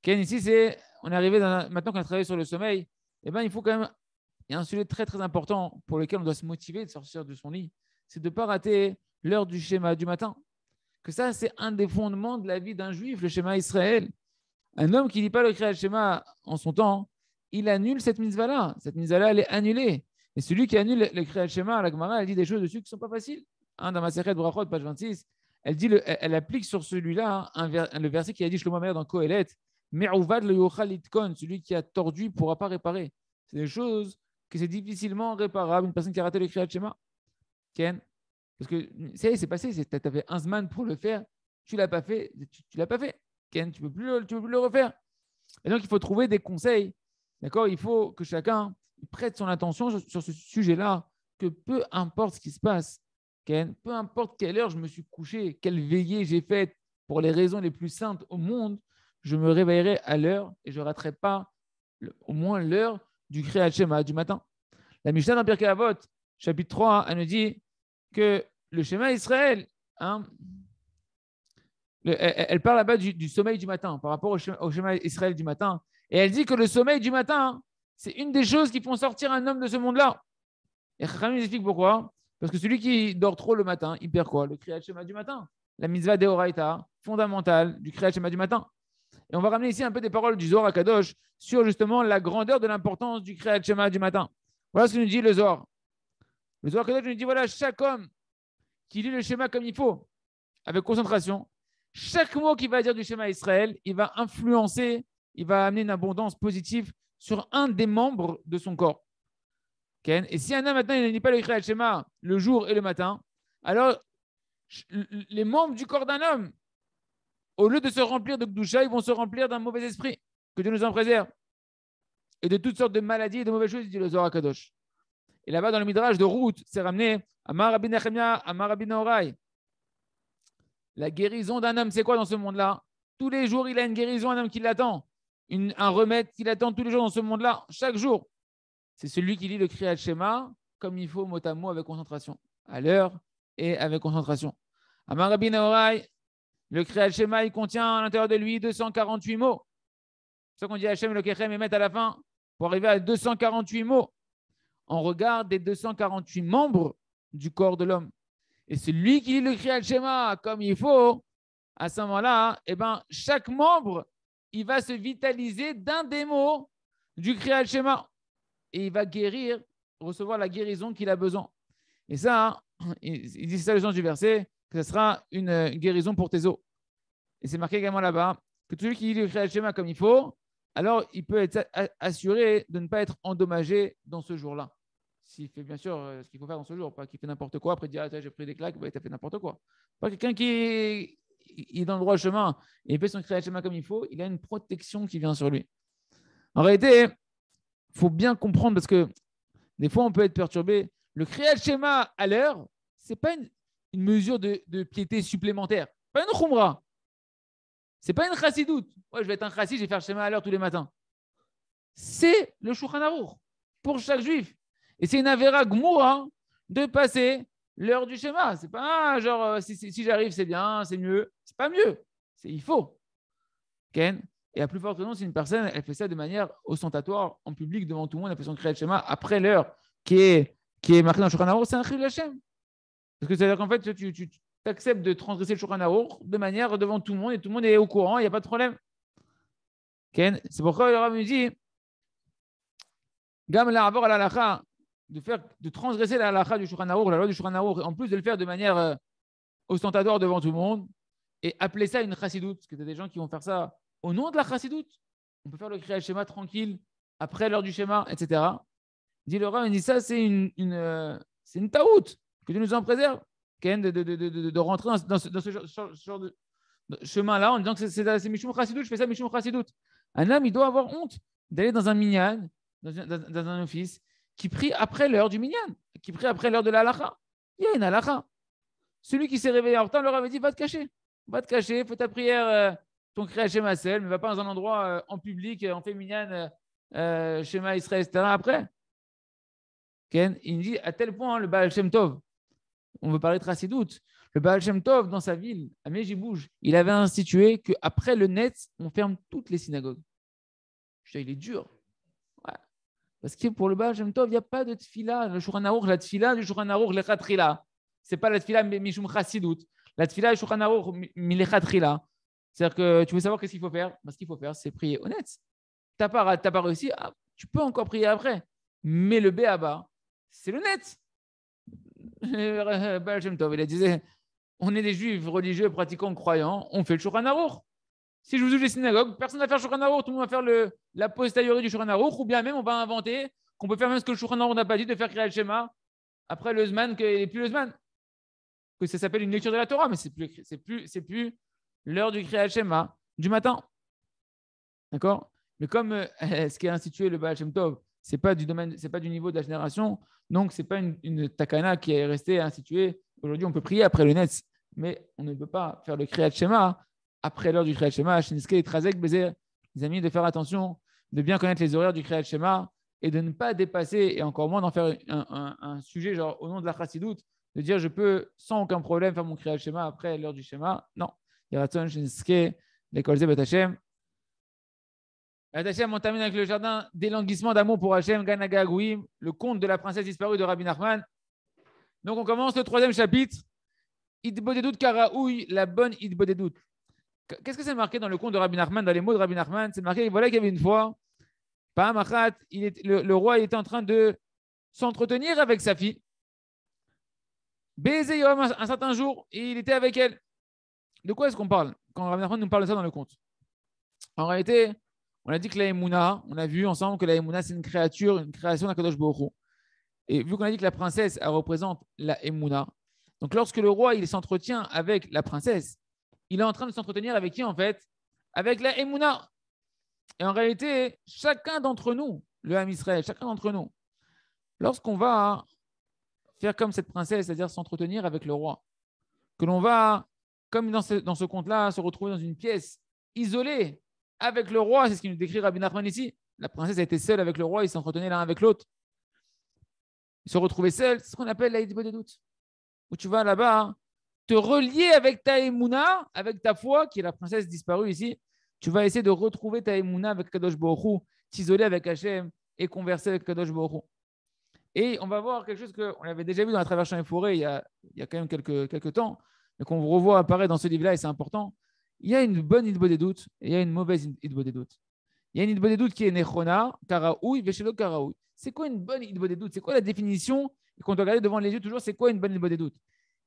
Ken, ici, c'est, on est arrivé maintenant qu'on a travaillé sur le sommeil, eh ben, il faut quand même, il y a un sujet très très important pour lequel on doit se motiver de sortir de son lit, c'est de ne pas rater l'heure du schéma du matin. Que ça, c'est un des fondements de la vie d'un juif, le schéma Israël. Un homme qui ne dit pas le créer le schéma en son temps, il annule cette mitzvah-là. Cette mitzvah-là, elle est annulée. Et celui qui annule le Kriyat Shema, la Gemara, elle dit des choses dessus qui ne sont pas faciles. Hein, dans ma série de Brachot, page 26, elle, dit elle, applique sur celui-là hein, le verset qui a dit Shlomo Mer dans Kohelet Me'uvad le Yochalitkon, celui qui a tordu ne pourra pas réparer. C'est des choses que c'est difficilement réparable. Une personne qui a raté le schéma Shema. Ken Parce que, c'est passé. Tu fait un zman pour le faire. Tu l'as pas fait. Tu, l'as pas fait. Ken, tu ne peux, plus tu peux plus le refaire. Et donc, il faut trouver des conseils D'accord Il faut que chacun prête son attention sur ce sujet-là, que peu importe ce qui se passe, peu importe quelle heure je me suis couché, quelle veillée j'ai faite pour les raisons les plus saintes au monde, je me réveillerai à l'heure et je ne raterai pas au moins l'heure du Kriyat du matin. La Mishnah dans Pirkei Avot, chapitre 3, elle nous dit que le schéma Israël, hein, elle, parle là-bas du, sommeil du matin, par rapport au schéma Israël du matin, et elle dit que le sommeil du matin, hein, c'est une des choses qui font sortir un homme de ce monde-là. Et nous explique pourquoi. Parce que celui qui dort trop le matin, il perd quoi Le Kriyat Shema du matin. La misva de Horaïta, fondamentale du Kriyat Shema du matin. Et on va ramener ici un peu des paroles du Zohar à Kadosh sur justement la grandeur de l'importance du Kriyat Shema du matin. Voilà ce que nous dit le Zohar. Le Zohar Kadosh nous dit voilà, chaque homme qui lit le schéma comme il faut, avec concentration, chaque mot qu'il va dire du schéma Israël, il va influencer il va amener une abondance positive sur un des membres de son corps. et si un homme maintenant il ne pas le Kriyat Shema le jour et le matin, alors les membres du corps d'un homme, au lieu de se remplir de Gdusha, ils vont se remplir d'un mauvais esprit. Que Dieu nous en préserve. Et de toutes sortes de maladies et de mauvaises choses, dit le Zohar Kadosh. Et là-bas, dans le Midrash de route, c'est ramené à Marabin Nechemia, à La guérison d'un homme, c'est quoi dans ce monde-là Tous les jours, il a une guérison, un homme qui l'attend un remède qu'il attend tous les jours dans ce monde-là, chaque jour. C'est celui qui lit le Kriyat Shema comme il faut, mot à mot, avec concentration, à l'heure et avec concentration. Amarabi orai le Kriyat Shema, il contient à l'intérieur de lui 248 mots. C'est ce qu'on dit Hachem, le Kéchem et met à la fin pour arriver à 248 mots. On regarde des 248 membres du corps de l'homme. Et c'est lui qui lit le Kriyat Shema comme il faut. À ce moment-là, eh ben, chaque membre il va se vitaliser d'un des mots du Kriyat schéma Et il va guérir, recevoir la guérison qu'il a besoin. Et ça, hein, il dit ça le sens du verset, que ce sera euh, une guérison pour tes os. Et c'est marqué également là-bas que celui qui lit le Kriyat schéma comme il faut, alors il peut être assuré de ne pas être endommagé dans ce jour-là. S'il fait bien sûr euh, ce qu'il faut faire dans ce jour, pas qu'il fait n'importe quoi, après dire ah, j'ai pris des claques, bah, t'as fait n'importe quoi. Pas quelqu'un qui il est dans le droit chemin et il fait son Kriyat comme il faut, il a une protection qui vient sur lui. En réalité, il faut bien comprendre parce que des fois, on peut être perturbé. Le Kriyat Shema à l'heure, c'est n'est pas une, mesure de, piété supplémentaire, pas une Khumra. Ce pas une chassidoute. Ouais, je vais être un chassid, je vais faire Shema à l'heure tous les matins. C'est le Shulchan pour chaque juif. Et c'est une avéra gmoura de passer l'heure du schéma. C'est pas ah, genre euh, si, j'arrive, c'est bien, c'est mieux. C'est pas mieux. C'est il faut. Ken. Et à plus forte raison, si une personne, elle fait ça de manière ostentatoire, en public, devant tout le monde, elle fait son créer le schéma après l'heure qui est, qui est marquée dans le Shulchan c'est un la chaîne Parce que c'est-à-dire qu'en fait, tu, tu acceptes de transgresser le Shulchan de manière devant tout le monde et tout le monde est au courant, il n'y a pas de problème. Ken, c'est pourquoi le Rav une dit Gam la à la de, faire, de transgresser la halakha du la loi du en plus de le faire de manière euh, ostentatoire devant tout le monde, et appeler ça une chassidoute, parce que tu des gens qui vont faire ça au nom de la chassidoute. On peut faire le créer schéma tranquille, après l'heure du schéma, etc. Dit le roi il dit ça, c'est une, euh, c'est une taout, que Dieu nous en préserve, de, de, de, de, rentrer dans, ce, genre, de chemin-là en disant que c'est, c'est, Chassidoute, je fais ça Mishum chassidoute Un homme, il doit avoir honte d'aller dans un minyan, dans, dans un office, qui prie après l'heure du minyan, qui prie après l'heure de l'alacha. Il y a une alacha. Celui qui s'est réveillé en retard leur avait dit va te cacher, va te cacher, fais ta prière, ton euh, ton ma sel, mais va pas dans un endroit euh, en public, euh, en féminine, euh, chez schéma Israël, etc. Après, Ken, il dit à tel point le Baal Shem Tov, on veut parler de doute, le Baal Shem Tov dans sa ville, à Mejibouj, il avait institué qu'après le net, on ferme toutes les synagogues. il est dur. Parce que pour le Baal Shem Tov, il n'y a pas de tfila. Le Shouchan la tfila du Shouchan Aruch, c'est Ce n'est pas la tfila Mishum Chassidut. La tfila du Shouchan Aruch, C'est-à-dire que tu veux savoir qu'est-ce qu'il faut faire ben, Ce qu'il faut faire, c'est prier honnête. Tu n'as pas, pas, réussi, ah, tu peux encore prier après. Mais le Béaba, c'est le net. Baal Shem Tov, il disait on est des juifs religieux, pratiquants, croyants, on fait le Shouchan Aruch. Si je vous ouvre les synagogues, personne ne va faire Shulchan Aruch, tout le monde va faire la postériorie du Shulchan Aruch, ou bien même on va inventer qu'on peut faire même ce que le n'a pas dit de faire créer Shema schéma après le Zman que, et plus le Zman. Que ça s'appelle une lecture de la Torah, mais c'est plus, plus, l'heure du créer schéma du matin. D'accord Mais comme euh, ce qui est institué le Baal Shem Tov, c'est pas du domaine, c'est pas du niveau de la génération, donc c'est pas une, takana qui est restée instituée. Aujourd'hui, on peut prier après le Netz, mais on ne peut pas faire le schéma, Shema après l'heure du Kriyat Shema, Shinske et Trazek, les amis, de faire attention, de bien connaître les horaires du créal Shema et de ne pas dépasser, et encore moins d'en faire un, sujet, genre au nom de la Chassidoute, de dire je peux sans aucun problème faire mon créal Shema après l'heure du schéma Non. Yeraton, Shinske, l'école Hashem. on termine avec le jardin des d'amour pour Hachem Ganaga le conte de la princesse disparue de Rabbi Nachman. Donc on commence le troisième chapitre. Idbodedut Karaoui, la bonne Idbodedut. Qu'est-ce que c'est marqué dans le conte de Rabbi Nachman, dans les mots de Rabbi Nachman C'est marqué, voilà qu'il y avait une fois, il le, roi était en train de s'entretenir avec sa fille. Baiser un, certain jour, et il était avec elle. De quoi est-ce qu'on parle quand Rabbi Nachman nous parle de ça dans le conte En réalité, on a dit que la Emouna, on a vu ensemble que la Emouna, c'est une créature, une création d'un Kadosh Et vu qu'on a dit que la princesse, elle représente la Emouna, donc lorsque le roi, il s'entretient avec la princesse, il est en train de s'entretenir avec qui en fait Avec la Emouna. Et en réalité, chacun d'entre nous, le Ham Israël, chacun d'entre nous, lorsqu'on va faire comme cette princesse, c'est-à-dire s'entretenir avec le roi, que l'on va, comme dans ce, dans ce conte-là, se retrouver dans une pièce isolée avec le roi, c'est ce qu'il nous décrit Rabbi Nachman ici. La princesse a été seule avec le roi, ils s'entretenaient l'un avec l'autre. Ils se retrouvaient seuls, c'est ce qu'on appelle l'Aïd de doute. Où tu vas là-bas, te relier avec ta avec ta foi, qui est la princesse disparue ici. Tu vas essayer de retrouver ta avec Kadosh Borou, t'isoler avec Hachem et converser avec Kadosh Borou. Et on va voir quelque chose qu'on avait déjà vu dans la traversée des forêts il y a, il y a quand même quelques, quelques temps, mais qu'on revoit apparaître dans ce livre-là, et c'est important. Il y a une bonne idbo des doutes et il y a une mauvaise idbo des doutes. Il y a une idbo des doutes qui est Nechona, Karaoui, Veshelo Karaoui. C'est quoi une bonne idée des doutes C'est quoi la définition qu'on doit regarder devant les yeux toujours C'est quoi une bonne idbo des doutes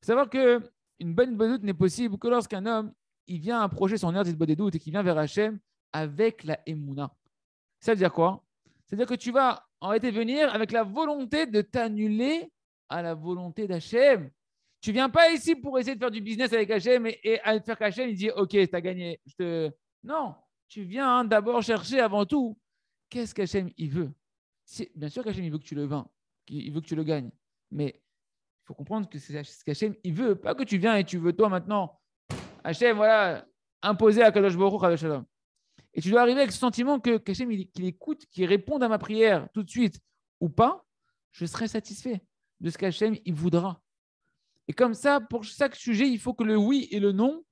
savoir que une bonne bonne doute n'est possible que lorsqu'un homme il vient approcher son air de doute et qu'il vient vers Hachem avec la Emouna. Ça veut dire quoi cest veut dire que tu vas en réalité venir avec la volonté de t'annuler à la volonté d'Hachem. Tu viens pas ici pour essayer de faire du business avec Hachem et, faire qu'Hachem il dit Ok, tu as gagné. Je te... Non, tu viens d'abord chercher avant tout qu'est-ce qu'Hachem il veut. Bien sûr qu'Hachem veut que tu le vins, il veut que tu le gagnes. Mais il faut comprendre que c'est ce qu'Hachem, il veut. Pas que tu viens et tu veux toi maintenant, Hachem, voilà, imposer à Kadosh Baruch à Et tu dois arriver avec ce sentiment que Hachem qu'il écoute, qu'il réponde à ma prière tout de suite ou pas, je serai satisfait de ce qu'Hachem, il voudra. Et comme ça, pour chaque sujet, il faut que le oui et le non,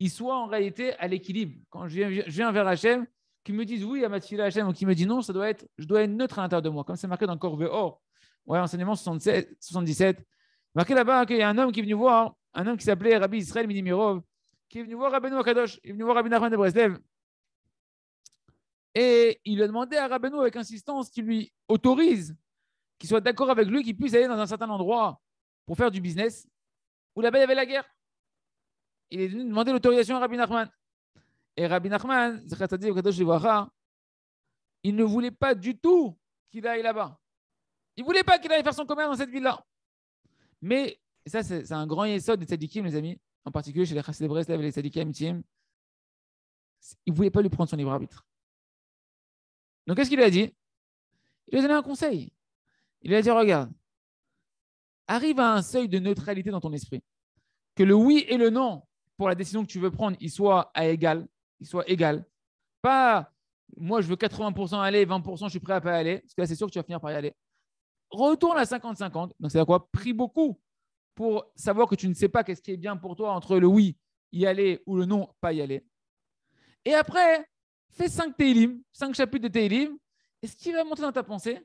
ils soient en réalité à l'équilibre. Quand je viens, vers Hachem, qui me dise oui à ma prière Hachem ou qui me dit non, ça doit être, je dois être neutre à l'intérieur de moi, comme c'est marqué dans Or, Ouais, enseignement 67 77, Marqué là-bas qu'il y a un homme qui est venu voir, un homme qui s'appelait Rabbi Israël Minimirov, qui est venu voir Rabbeinu Akadosh, il est venu voir Rabbi Nachman de Breslev. Et il a demandé à Rabbeinu avec insistance qu'il lui autorise, qu'il soit d'accord avec lui, qu'il puisse aller dans un certain endroit pour faire du business, où là-bas il y avait la guerre. Il est venu demander l'autorisation à Rabbi Nachman. Et Rabbi Nachman, il ne voulait pas du tout qu'il aille là-bas. Il ne voulait pas qu'il aille faire son commerce dans cette ville-là. Mais ça, c'est un grand yesod des tzadikim, les amis, en particulier chez les chassés de Breslev et les tzadikim team. Il ne voulait pas lui prendre son libre arbitre. Donc, qu'est-ce qu'il lui a dit Il lui a donné un conseil. Il lui a dit Regarde, arrive à un seuil de neutralité dans ton esprit. Que le oui et le non pour la décision que tu veux prendre, ils soient à égal. Ils soient égal. Pas moi, je veux 80% aller, 20%, je suis prêt à pas aller. Parce que là, c'est sûr que tu vas finir par y aller retourne à 50-50. Donc, c'est à quoi Prie beaucoup pour savoir que tu ne sais pas qu'est-ce qui est bien pour toi entre le oui, y aller, ou le non, pas y aller. Et après, fais 5 Teilim, 5 chapitres de Teilim, et ce qui va monter dans ta pensée,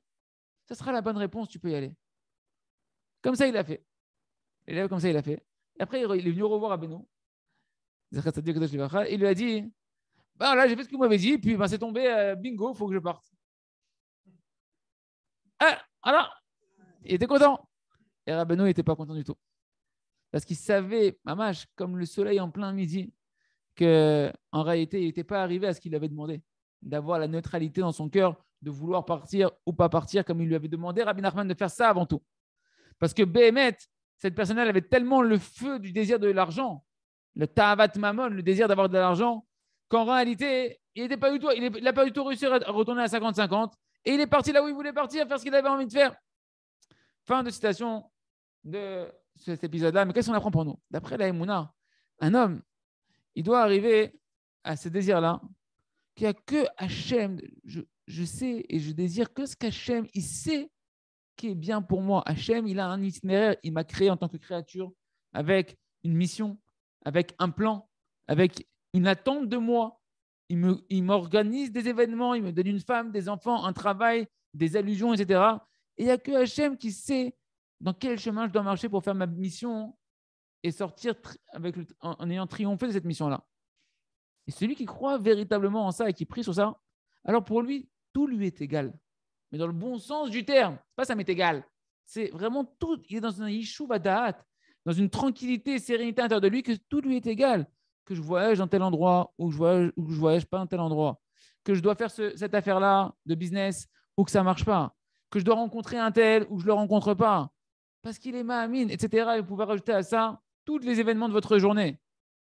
ce sera la bonne réponse, tu peux y aller. Comme ça, il l'a fait. L'élève, comme ça, il a fait. Et après, il est venu revoir Abeno. Il lui a dit bah, Là, j'ai fait ce que vous m'avez dit, puis bah, c'est tombé, euh, bingo, il faut que je parte. Ah, alors, Il était content. Et il n'était pas content du tout. Parce qu'il savait, Mamash, comme le soleil en plein midi, qu'en réalité, il n'était pas arrivé à ce qu'il avait demandé, d'avoir la neutralité dans son cœur, de vouloir partir ou pas partir, comme il lui avait demandé Rabbi de faire ça avant tout. Parce que Béhémet, cette personne elle avait tellement le feu du désir de l'argent, le tawat mamon, le désir d'avoir de l'argent, qu'en réalité, il n'a pas, il, n'a pas du tout réussi à retourner à 50-50. Et il est parti là où il voulait partir, faire ce qu'il avait envie de faire. Fin de citation de cet épisode-là. Mais qu'est-ce qu'on apprend pour nous D'après la Emouna, un homme, il doit arriver à ce désir-là, qu'il n'y a que Hachem. Je, sais et je désire que ce qu'Hachem, il sait qui est bien pour moi. Hachem, il a un itinéraire, il m'a créé en tant que créature, avec une mission, avec un plan, avec une attente de moi il m'organise des événements, il me donne une femme, des enfants, un travail, des allusions, etc. Et il n'y a que Hachem qui sait dans quel chemin je dois marcher pour faire ma mission et sortir avec en, ayant triomphé de cette mission-là. Et celui qui croit véritablement en ça et qui prie sur ça, alors pour lui, tout lui est égal. Mais dans le bon sens du terme, pas ça m'est égal. C'est vraiment tout, il est dans un yishuv dans une tranquillité, et sérénité intérieure de lui que tout lui est égal que je voyage dans tel endroit ou que je voyage, voyage pas dans tel endroit, que je dois faire cette affaire-là de business ou que ça marche pas, que je dois rencontrer un tel ou je le rencontre pas, parce qu'il est amine, etc. Et vous pouvez rajouter à ça tous les événements de votre journée,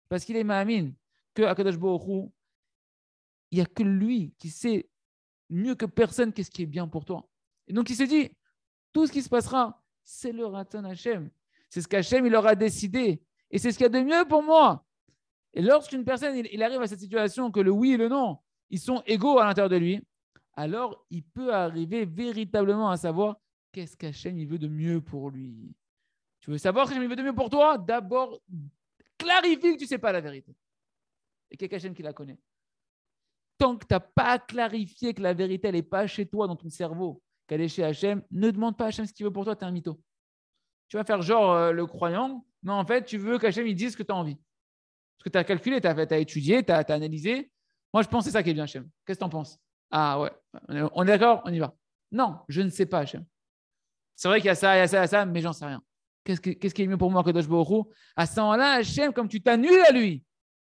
parce qu'il est amine, que Akadash Borou, il n'y a que lui qui sait mieux que personne qu'est-ce qui est bien pour toi. Et donc il se dit, tout ce qui se passera, c'est le Raton Hachem. C'est ce qu'Hachem, il aura décidé. Et c'est ce qu'il y a de mieux pour moi. Et lorsqu'une personne il, arrive à cette situation que le oui et le non, ils sont égaux à l'intérieur de lui, alors il peut arriver véritablement à savoir qu'est-ce qu'Hachem veut de mieux pour lui. Tu veux savoir qu'Hachem il veut de mieux pour toi D'abord, clarifie que tu ne sais pas la vérité. Et qu'il y qu'Hachem qui la connaît. Tant que tu n'as pas clarifié que la vérité, elle n'est pas chez toi, dans ton cerveau, qu'elle est chez Hachem, ne demande pas à Hachem ce qu'il veut pour toi, tu es un mytho. Tu vas faire genre euh, le croyant, non en fait, tu veux qu'Hachem dise ce que tu as envie. Parce que tu as calculé, tu as, étudié, tu as, analysé. Moi, je pense que c'est ça qui est bien, Hachem. Qu'est-ce que tu en penses Ah ouais, on est d'accord, on y va. Non, je ne sais pas, Hachem. C'est vrai qu'il y a ça, il y a ça, il y a ça, mais j'en sais rien. Qu'est-ce qui, est mieux pour moi que Dosh À ce moment-là, Hachem, comme tu t'annules à lui,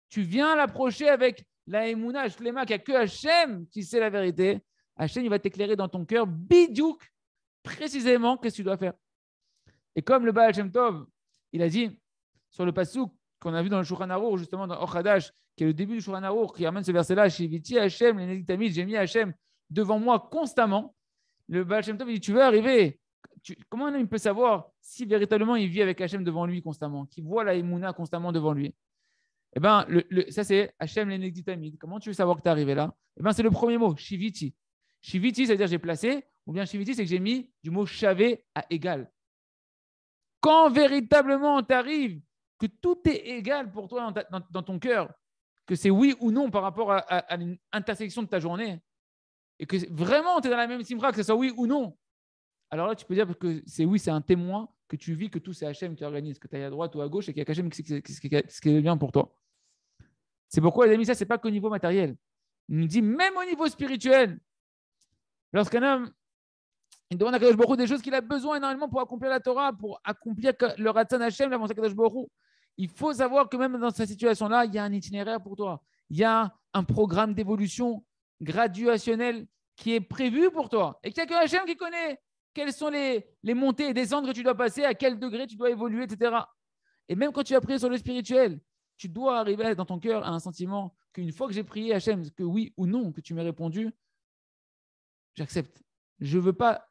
tu viens l'approcher avec la Emouna, Shlema, qu'il n'y a que Hachem qui sait la vérité. Hachem, il va t'éclairer dans ton cœur, bidouk, précisément, qu'est-ce que tu dois faire. Et comme le Baal Shem Tov, il a dit sur le Passouk, qu'on a vu dans le Shulchan justement dans Ochadash, qui est le début du Shulchan qui amène ce verset-là, Shiviti Hachem, les j'ai mis Hachem devant moi constamment. Le Baal Shem dit, tu veux arriver. comment un homme peut savoir si véritablement il vit avec Hachem devant lui constamment, qui voit la Emouna constamment devant lui Eh bien, ça c'est Hachem l'énectitamide. Comment tu veux savoir que tu es arrivé là Eh bien, c'est le premier mot, Shiviti. Shiviti, c'est à dire j'ai placé, ou bien Shiviti, c'est que j'ai mis du mot chavé à égal. Quand véritablement tu arrives que tout est égal pour toi dans, ton cœur, que c'est oui ou non par rapport à, une intersection de ta journée, et que vraiment tu es dans la même simra, que ce soit oui ou non, alors là tu peux dire que c'est oui, c'est un témoin que tu vis, que tout c'est Hachem qui organise, que tu es à droite ou à gauche et qu'il y a Hachem qui ce qui est bien pour toi. C'est pourquoi, les amis, ça, ce n'est pas qu'au niveau matériel. Il nous dit même au niveau spirituel, lorsqu'un homme il demande à Kadosh Baruch des choses qu'il a besoin énormément pour accomplir la Torah, pour accomplir le Ratzan Hashem, l'avancée Kadosh Baruch il faut savoir que même dans cette situation-là, il y a un itinéraire pour toi. Il y a un programme d'évolution graduationnel qui est prévu pour toi. Et qu'il n'y a que Hachem qui connaît quelles sont les, montées et descentes que tu dois passer, à quel degré tu dois évoluer, etc. Et même quand tu as prié sur le spirituel, tu dois arriver dans ton cœur à un sentiment qu'une fois que j'ai prié Hachem, que oui ou non, que tu m'as répondu, j'accepte. Je ne veux pas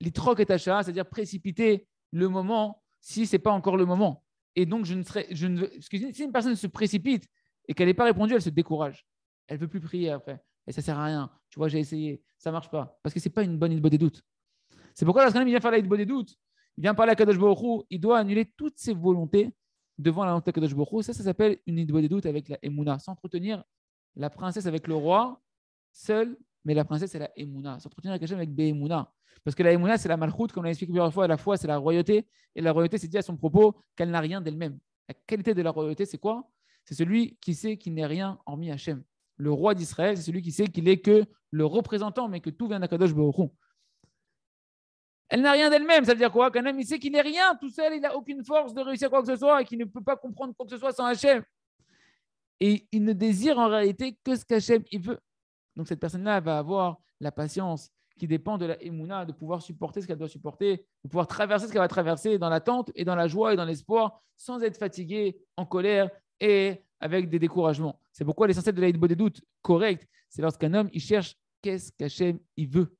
les trocs et tachas, c'est-à-dire précipiter le moment si ce n'est pas encore le moment. Et donc, je ne je ne si une personne se précipite et qu'elle n'ait pas répondu, elle se décourage. Elle ne veut plus prier après. Et ça sert à rien. Tu vois, j'ai essayé. Ça ne marche pas. Parce que ce n'est pas une bonne idée des doutes. C'est pourquoi lorsqu'un homme vient faire la idée des doutes, il vient parler à Kadosh il doit annuler toutes ses volontés devant la volonté de Kadosh Ça, ça s'appelle une idée des doutes avec la Emouna. S'entretenir la princesse avec le roi, seule mais la princesse, c'est la Emouna. S'entretenir avec Hachem avec Be'emouna. Parce que la Emouna, c'est la malchoute, comme on l'a expliqué plusieurs fois, la fois c'est la royauté. Et la royauté, c'est dit à son propos qu'elle n'a rien d'elle-même. La qualité de la royauté, c'est quoi C'est celui qui sait qu'il n'est rien hormis Hachem. Le roi d'Israël, c'est celui qui sait qu'il n'est que le représentant, mais que tout vient d'Akadosh elle n'a rien d'elle-même. Ça veut dire quoi Qu'un homme, il sait qu'il n'est rien tout seul, il n'a aucune force de réussir quoi que ce soit et qu'il ne peut pas comprendre quoi que ce soit sans Hachem. Et il ne désire en réalité que ce qu'Hachem il veut. Donc cette personne-là va avoir la patience qui dépend de la émouna, de pouvoir supporter ce qu'elle doit supporter, de pouvoir traverser ce qu'elle va traverser dans l'attente et dans la joie et dans l'espoir, sans être fatiguée, en colère et avec des découragements. C'est pourquoi l'essentiel de l'aïdbo des doutes correct, c'est lorsqu'un homme, il cherche qu'est-ce qu'Hachem, il veut.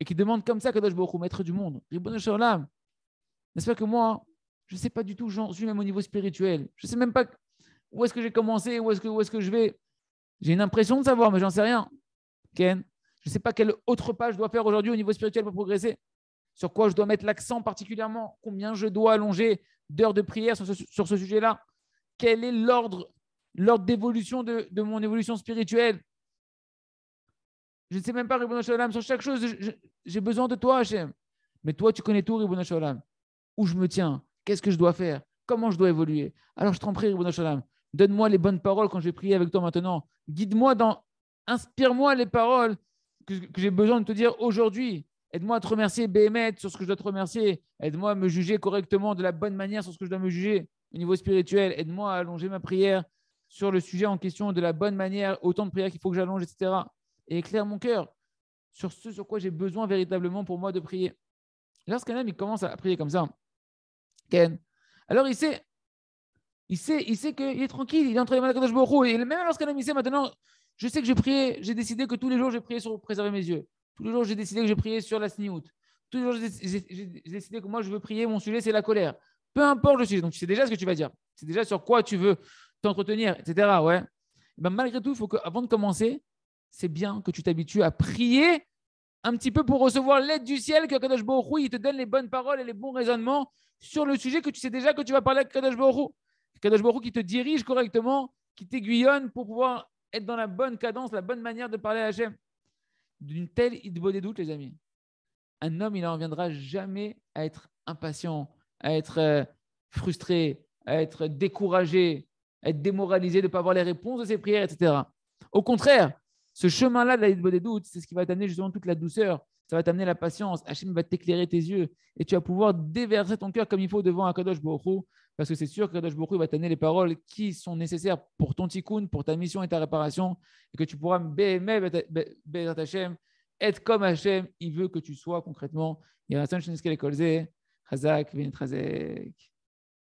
Et qui demande comme ça dois-je Baruch maître du monde, n'est-ce pas que moi, je ne sais pas du tout, j'en suis même au niveau spirituel. Je ne sais même pas où est-ce que j'ai commencé, où est-ce que, est que je vais. J'ai une impression de savoir, mais j'en sais rien. Ken, je ne sais pas quelle autre page je dois faire aujourd'hui au niveau spirituel pour progresser. Sur quoi je dois mettre l'accent particulièrement Combien je dois allonger d'heures de prière sur ce, sujet-là Quel est l'ordre l'ordre d'évolution de, mon évolution spirituelle Je ne sais même pas, Ribbon Shalom, sur chaque chose, j'ai besoin de toi, Hachem. Mais toi, tu connais tout, Ribbon Shalom. Où je me tiens Qu'est-ce que je dois faire Comment je dois évoluer Alors, je t'en prie, Ribbon Shalom, Donne-moi les bonnes paroles quand je vais avec toi maintenant. Guide-moi dans, inspire-moi les paroles que, j'ai besoin de te dire aujourd'hui. Aide-moi à te remercier, Béhémet, sur ce que je dois te remercier. Aide-moi à me juger correctement, de la bonne manière, sur ce que je dois me juger au niveau spirituel. Aide-moi à allonger ma prière sur le sujet en question de la bonne manière, autant de prières qu'il faut que j'allonge, etc. Et éclaire mon cœur sur ce sur quoi j'ai besoin véritablement pour moi de prier. Lorsqu'un homme il commence à prier comme ça, Ken, alors il sait il sait, il sait qu'il est tranquille, il est entre les de Kadosh Baruch Et même lorsqu'un homme, il sait maintenant, je sais que j'ai prié, j'ai décidé que tous les jours, j'ai prié sur préserver mes yeux. Tous les jours, j'ai décidé que j'ai prié sur la sniout. Tous les jours, j'ai décidé que moi, je veux prier, mon sujet, c'est la colère. Peu importe le sujet. Donc, tu sais déjà ce que tu vas dire. C'est déjà sur quoi tu veux t'entretenir, etc. Ouais. Eh ben, malgré tout, il faut que, avant de commencer, c'est bien que tu t'habitues à prier un petit peu pour recevoir l'aide du ciel, que Kadosh Baruch il te donne les bonnes paroles et les bons raisonnements sur le sujet que tu sais déjà que tu vas parler avec Kadosh Baruch Kadosh Baruch qui te dirige correctement, qui t'aiguillonne pour pouvoir être dans la bonne cadence, la bonne manière de parler à Hachem. D'une telle idbo des les amis. Un homme, il n'en reviendra jamais à être impatient, à être euh, frustré, à être découragé, à être démoralisé de ne pas avoir les réponses de ses prières, etc. Au contraire, ce chemin-là de la idbo des c'est ce qui va t'amener justement toute la douceur, ça va t'amener la patience. Hachem va t'éclairer tes yeux et tu vas pouvoir déverser ton cœur comme il faut devant un Kadosh Baruch parce que c'est sûr que Kadosh Baruch va t'amener les paroles qui sont nécessaires pour ton tikkun, pour ta mission et ta réparation, et que tu pourras être comme Hachem, il veut que tu sois concrètement. Il y